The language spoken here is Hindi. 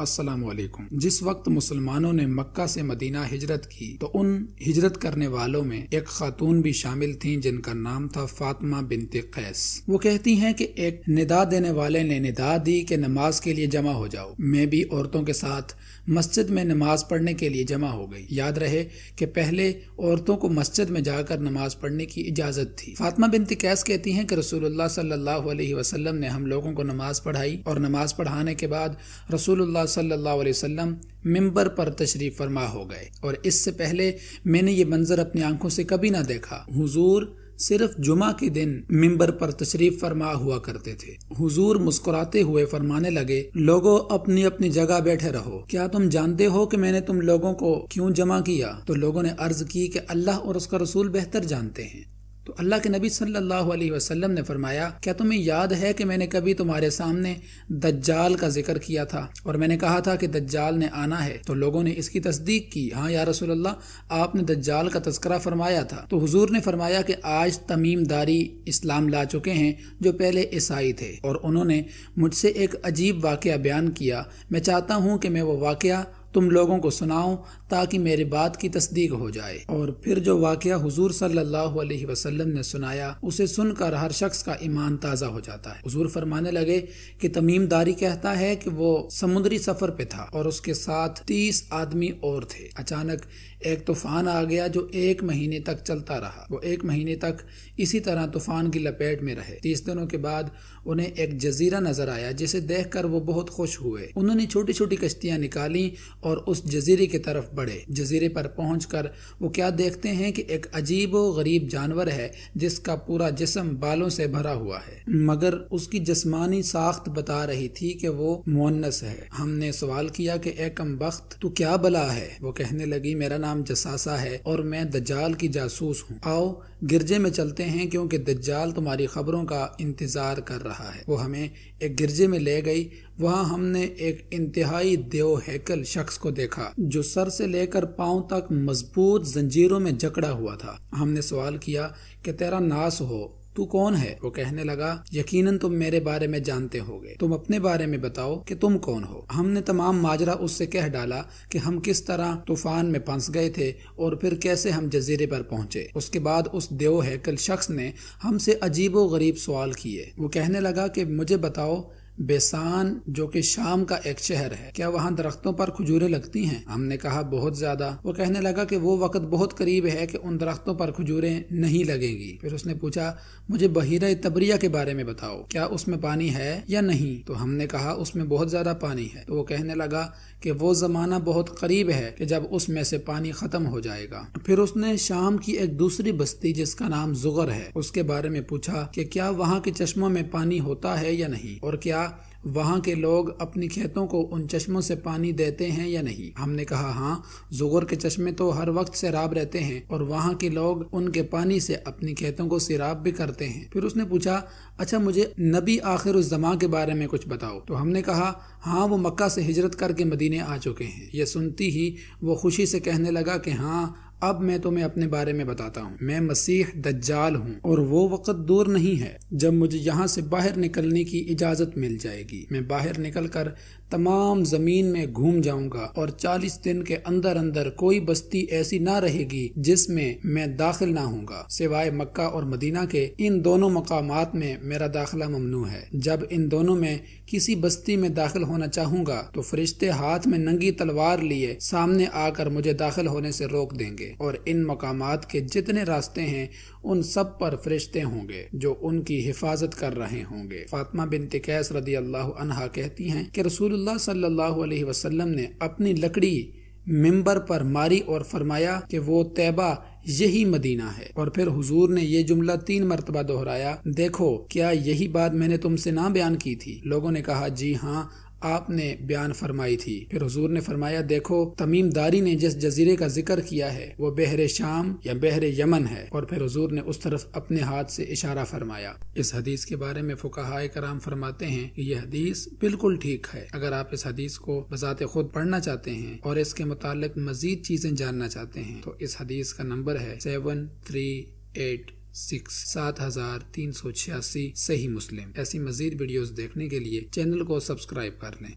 असलकुम जिस वक्त मुसलमानों ने मक्का से मदीना हिजरत की तो उन हिजरत करने वालों में एक खातून भी शामिल थीं जिनका नाम था फातिमा बिनते कैस वो कहती हैं कि एक निदा देने वाले ने निदा दी कि नमाज के लिए जमा हो जाओ मैं भी औरतों के साथ मस्जिद में नमाज पढ़ने के लिए जमा हो गई याद रहे कि पहले औरतों को मस्जिद में जाकर नमाज पढ़ने की इजाज़त थी फातिमा बिनते कैस कहती हैं कि रसूल सल्लल्लाहु अलैहि ने हम लोगों को नमाज पढ़ाई और नमाज पढ़ाने के बाद रसूल सल्लल्लाहु अलैहि वसल्लम मिंबर पर तशरीफ फरमा हो गए और इससे पहले मैंने ये मंजर अपनी आंखों से कभी ना देखा हुजूर सिर्फ जुमा के दिन मिंबर पर तशरीफ फरमा हुआ करते थे हुजूर मुस्कुराते हुए फरमाने लगे लोगो अपनी अपनी जगह बैठे रहो क्या तुम जानते हो कि मैंने तुम लोगों को क्यों जमा किया तो लोगों ने अर्ज की कि अल्लाह और उसका रसूल बेहतर जानते हैं तो अल्लाह के नबी सल्लल्लाहु अलैहि वसल्लम ने फरमाया क्या तुम्हें याद है कि मैंने कभी तुम्हारे सामने दज्जाल का जिक्र किया था और मैंने कहा था कि दज्जाल ने आना है तो लोगों ने इसकी तस्दीक की हाँ या रसूल अल्लाह आपने दज्जाल का तस्करा फरमाया था तो हुजूर ने फरमाया कि आज तमीमदारी इस्लाम ला चुके हैं जो पहले ईसाई थे और उन्होंने मुझसे एक अजीब वाक़ बयान किया मैं चाहता हूँ कि मैं वो वाक़ तुम लोगों को सुनाऊं ताकि मेरे बात की तस्दीक हो जाए और फिर जो वाक़ हजूर सल्ला वसलम ने सुनाया उसे सुनकर हर शख्स का ईमान ताज़ा हो जाता है हजूर फरमाने लगे कि तमीमदारी कहता है कि वो समुद्री सफ़र पे था और उसके साथ तीस आदमी और थे अचानक एक तूफान आ गया जो एक महीने तक चलता रहा वो एक महीने तक इसी तरह तूफान की लपेट में रहे तीस दिनों के बाद उन्हें एक जजीरा नजर आया जिसे देखकर वो बहुत खुश हुए उन्होंने छोटी छोटी कश्तियां निकाली और उस जजीरे की तरफ बढ़े जजीरे पर कर वो क्या देखते हैं कि एक अजीब व गरीब जानवर है जिसका पूरा जिसम बालों से भरा हुआ है मगर उसकी जिस्मानी साख्त बता रही थी कि वो मुन्नस है हमने सवाल किया कि ए कम वक्त तू क्या बला है वो कहने लगी मेरा नाम जसासा है और मैं दज्जाल की जासूस हूँ आओ गिरजे में चलते हैं क्योंकि दज्जाल तुम्हारी खबरों का इंतजार कर रहा है वो हमें एक गिरजे में ले गई वहाँ हमने एक इंतहाई देव हैकल शख्स शख्स को देखा जो सर से लेकर पांव तक मजबूत जंजीरों में जकड़ा हुआ था हमने सवाल किया कि तेरा नाश हो तू कौन है वो कहने लगा यकीनन तुम मेरे बारे में जानते होगे तुम अपने बारे में बताओ कि तुम कौन हो हमने तमाम माजरा उससे कह डाला कि हम किस तरह तूफान में फंस गए थे और फिर कैसे हम जजीरे पर पहुंचे उसके बाद उस देव हैकल शख्स ने हमसे अजीबो गरीब सवाल किए वो कहने लगा कि मुझे बताओ बेसान जो कि शाम का एक शहर है क्या वहाँ दरख्तों पर खजूरें लगती हैं हमने कहा बहुत ज्यादा वो कहने लगा कि वो वक्त बहुत करीब है कि उन दरख्तों पर खजूरें नहीं लगेंगी फिर उसने पूछा मुझे बहिरा तबरिया के बारे में बताओ क्या उसमें पानी है या नहीं तो हमने कहा उसमें बहुत ज्यादा पानी है तो वो कहने लगा कि वो जमाना बहुत करीब है कि जब उसमें से पानी खत्म हो जाएगा फिर उसने शाम की एक दूसरी बस्ती जिसका नाम जुगर है उसके बारे में पूछा कि क्या वहाँ के चश्मों में पानी होता है या नहीं और क्या वहाँ के लोग अपनी खेतों को उन चश्मों से पानी देते हैं या नहीं हमने कहा हाँ जोगर के चश्मे तो हर वक्त सैराब रहते हैं और वहाँ के लोग उनके पानी से अपनी खेतों को सिराब भी करते हैं फिर उसने पूछा अच्छा मुझे नबी आखिर उस जमा के बारे में कुछ बताओ तो हमने कहा हाँ वो मक्का से हिजरत करके मदीने आ चुके हैं यह सुनती ही वो खुशी से कहने लगा कि हाँ अब मैं तुम्हें अपने बारे में बताता हूँ मैं मसीह दज्जाल हूँ और वो वक्त दूर नहीं है जब मुझे यहाँ से बाहर निकलने की इजाज़त मिल जाएगी मैं बाहर निकल कर तमाम जमीन में घूम जाऊंगा और चालीस दिन के अंदर अंदर कोई बस्ती ऐसी ना रहेगी जिसमें मैं दाखिल ना होऊंगा सिवाय मक्का और मदीना के इन दोनों मकाम में मेरा दाखिला ममनू है जब इन दोनों में किसी बस्ती में दाखिल होना चाहूंगा तो फरिश्ते हाथ में नंगी तलवार लिए सामने आकर मुझे दाखिल होने से रोक देंगे और इन मकाम के जितने रास्ते हैं उन सब पर फरिश्ते होंगे जो उनकी हिफाजत कर रहे होंगे फातमा बिन तिकैस रदी अल्लाह कहती हैं कि रसूल रसूलुल्लाह सल्लल्लाहु अलैहि वसल्लम ने अपनी लकड़ी मिंबर पर मारी और फरमाया कि वो तैबा यही मदीना है और फिर हुजूर ने ये जुमला तीन मरतबा दोहराया देखो क्या यही बात मैंने तुमसे ना बयान की थी लोगों ने कहा जी हाँ आपने बयान फरमाई थी फिर हजूर ने फरमाया देखो तमीम दारी ने जिस जजीरे का जिक्र किया है वो बहर शाम या बहर यमन है और फिर हजूर ने उस तरफ अपने हाथ से इशारा फरमाया इस हदीस के बारे में फुकाहाय कराम फरमाते हैं कि यह हदीस बिल्कुल ठीक है अगर आप इस हदीस को बजात खुद पढ़ना चाहते हैं और इसके मुतालिक मजीद चीजें जानना चाहते हैं तो इस हदीस का नंबर है सेवन थ्री एट सिक्स सात हजार तीन सौ छियासी सही मुस्लिम ऐसी मजीद वीडियोस देखने के लिए चैनल को सब्सक्राइब कर लें